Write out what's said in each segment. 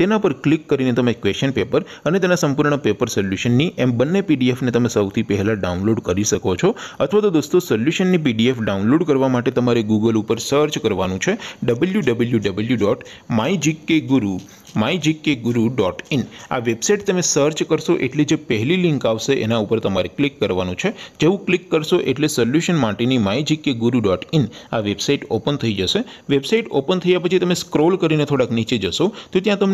તેના ઉપર ક્લિક કરીને તમે ક્વેશ્ચન પેપર અને તેના સંપૂર્ણ પેપર સોલ્યુશનની એમ બનને પીડીએફ ને તમે સૌથી પહેલા ડાઉનલોડ કરી શકો છો અથવા તો દોસ્તો સોલ્યુશનની પીડીએફ ડાઉનલોડ કરવા માટે તમારે Google ઉપર સર્ચ કરવાનું છે www.mygkguru mygkguru.in આ વેબસાઈટ તમે સર્ચ કરશો એટલે જે પહેલી લિંક આવશે એના ઉપર તમારે ક્લિક કરવાનું છે જેવું ક્લિક કરશો એટલે સોલ્યુશન માટેની mygkguru.in આ વેબસાઈટ ઓપન થઈ જશે વેબસાઈટ ઓપન થઈયા પછી તમે સ્ક્રોલ કરીને થોડક નીચે જશો તો ત્યાં તમા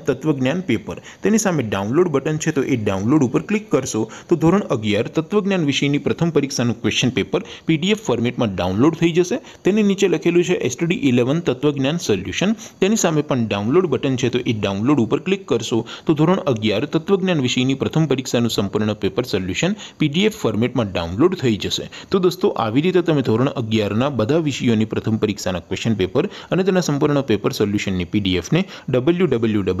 તત્વજ્ઞાન પેપર તેની સામે ડાઉનલોડ બટન છે તો એ ડાઉનલોડ ઉપર ક્લિક કરશો તો ધોરણ 11 તત્વજ્ઞાન વિષયની પ્રથમ પરીક્ષાનું ક્વેશ્ચન પેપર પીડીએફ ફોર્મેટમાં ડાઉનલોડ થઈ જશે તેની નીચે લખેલું છે STD 11 તત્વજ્ઞાન સોલ્યુશન તેની સામે પણ ડાઉનલોડ બટન છે તો એ ડાઉનલોડ ઉપર ક્લિક કરશો તો ધોરણ 11 તત્વજ્ઞાન વિષયની પ્રથમ પરીક્ષાનું સંપૂર્ણ પેપર સોલ્યુશન પીડીએફ ફોર્મેટમાં ડાઉનલોડ થઈ જશે તો દોસ્તો આવી રીતે તમે ધોરણ 11 ના બધા વિષયોની પ્રથમ પરીક્ષાના ક્વેશ્ચન પેપર અને તેના સંપૂર્ણ પેપર સોલ્યુશનની પીડીએફ ને www